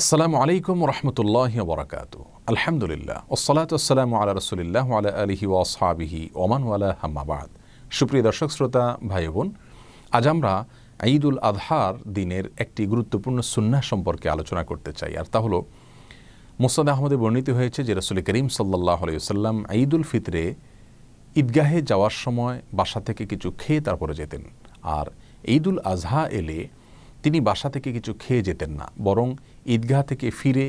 আসসালামু আলাইকুম রহমতুল্লাহ বরাকাত আলহামদুলিল্লাহ আসসালাম আল্লাহ রসুলিল্লাহ আলা আলহি ওমান ওমানওয়ালা হাম্মাবাদ সুপ্রিয় দর্শক শ্রোতা ভাই বোন আজ আমরা ঈদ উল আজহার দিনের একটি গুরুত্বপূর্ণ সুন্না সম্পর্কে আলোচনা করতে চাই আর তা হলো মোসাদ আহমদে বর্ণিত হয়েছে যে রসুল করিম সাল্লাহ আলাইসাল্লাম ঈদ উল ফিতরে ঈদগাহে যাওয়ার সময় বাসা থেকে কিছু খেয়ে তারপরে যেতেন আর ঈদ উল আজহা এলে তিনি বাসা থেকে কিছু খেয়ে যেতেন না বরং ঈদগাহ থেকে ফিরে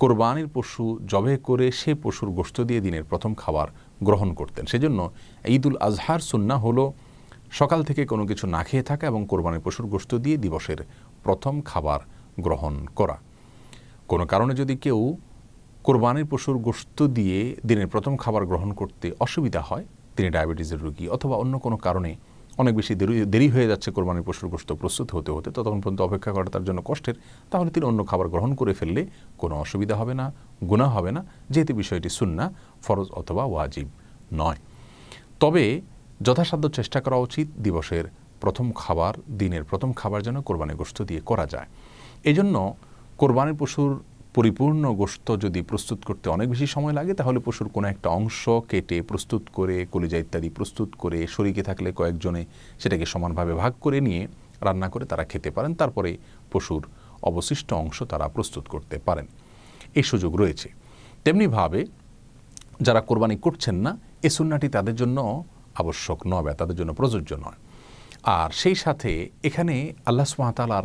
কোরবানির পশু জবে করে সে পশুর গোস্ত দিয়ে দিনের প্রথম খাবার গ্রহণ করতেন সেজন্য ঈদুল আজহার সুন্না হলো সকাল থেকে কোনো কিছু না খেয়ে থাকা এবং কোরবানির পশুর গোস্ত দিয়ে দিবসের প্রথম খাবার গ্রহণ করা কোনো কারণে যদি কেউ কোরবানির পশুর গোস্ত দিয়ে দিনের প্রথম খাবার গ্রহণ করতে অসুবিধা হয় তিনি ডায়াবেটিসের রোগী অথবা অন্য কোনো কারণে অনেক বেশি দেরি দেরি হয়ে যাচ্ছে কোরবানির পশুর গোস্ত প্রস্তুত হতে হতে ততক্ষণ পর্যন্ত অপেক্ষা করা তার জন্য কষ্টের তাহলে তিনি অন্য খাবার গ্রহণ করে ফেললে কোনো অসুবিধা হবে না গুণা হবে না যেহেতু বিষয়টি সুন্না ফরজ অথবা ওয়াজিব নয় তবে যথাসাধ্য চেষ্টা করা উচিত দিবসের প্রথম খাবার দিনের প্রথম খাবার যেন কোরবানি গোস্ত দিয়ে করা যায় এজন্য কোরবানির পশুর পরিপূর্ণ গোস্ত যদি প্রস্তুত করতে অনেক বেশি সময় লাগে তাহলে পশুর কোনো একটা অংশ কেটে প্রস্তুত করে কলিজা ইত্যাদি প্রস্তুত করে শরীকে থাকলে কয়েকজনে সেটাকে সমানভাবে ভাগ করে নিয়ে রান্না করে তারা খেতে পারেন তারপরে পশুর অবশিষ্ট অংশ তারা প্রস্তুত করতে পারেন এই সুযোগ রয়েছে তেমনিভাবে যারা কোরবানি করছেন না এ সুন্নাটি তাদের জন্য আবশ্যক নয় তাদের জন্য প্রযোজ্য নয় আর সেই সাথে এখানে আল্লাহ সুমাতালার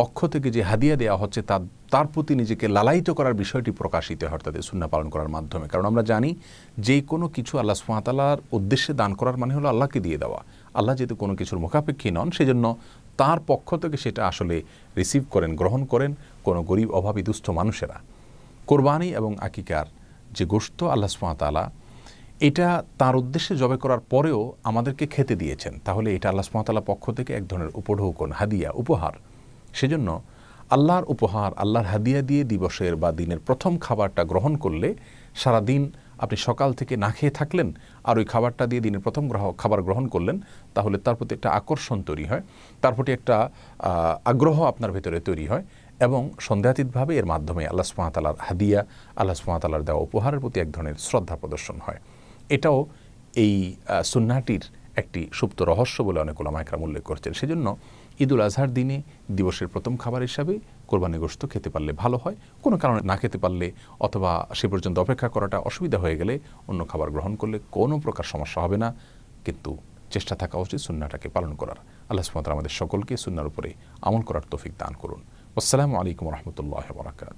পক্ষ থেকে যে হাদিয়া দেওয়া হচ্ছে তা তার প্রতি নিজেকে লালায়িত করার বিষয়টি প্রকাশিত হয় তাদের সুন্না পালন করার মাধ্যমে কারণ আমরা জানি যে কোনো কিছু আল্লাহ সুহাতালার উদ্দেশ্যে দান করার মানে হলো আল্লাহকে দিয়ে দেওয়া আল্লাহ যেহেতু কোনো কিছুর মুখাপেক্ষী নন সেজন্য তার পক্ষ থেকে সেটা আসলে রিসিভ করেন গ্রহণ করেন কোনো গরিব অভাবী দুস্থ মানুষেরা কোরবানি এবং আকিকার যে গোস্ত আল্লাহ সুহাতালা এটা তার উদ্দেশ্যে জবে করার পরেও আমাদেরকে খেতে দিয়েছেন তাহলে এটা আল্লাহ সুহাতালা পক্ষ থেকে এক ধরনের উপঢৌকন হাদিয়া উপহার সেজন্য আল্লাহর উপহার আল্লাহর হাদিয়া দিয়ে দিবসের বা দিনের প্রথম খাবারটা গ্রহণ করলে সারা দিন আপনি সকাল থেকে না খেয়ে থাকলেন আর ওই খাবারটা দিয়ে দিনের প্রথম গ্রহ খাবার গ্রহণ করলেন তাহলে তার প্রতি একটা আকর্ষণ তৈরি হয় তার প্রতি একটা আগ্রহ আপনার ভেতরে তৈরি হয় এবং সন্দেহাতীতভাবে এর মাধ্যমে আল্লাহ সুমাতালার হাদিয়া আল্লাহ সুমাতালার দেওয়া উপহারের প্রতি এক ধরনের শ্রদ্ধা প্রদর্শন হয় এটাও এই সুন্নাটির একটি সুপ্ত রহস্য বলে অনেক ওলামাইকরাম উল্লেখ করছেন সেজন্য ঈদুল আজহার দিনে দিবসের প্রথম খাবার হিসাবে কোরবানি গোস্ত খেতে পারলে ভালো হয় কোনো কারণে না খেতে পারলে অথবা সে পর্যন্ত অপেক্ষা করাটা অসুবিধা হয়ে গেলে অন্য খাবার গ্রহণ করলে কোনো প্রকার সমস্যা হবে না কিন্তু চেষ্টা থাকা উচিত সুন্নাটাকে পালন করার আল্লাহ সুমতাল আমাদের সকলকে সুন্নার উপরে আমল করার তৌফিক দান করুন আসসালামু আলাইকুম রহমতুল্লাহ বরাকাত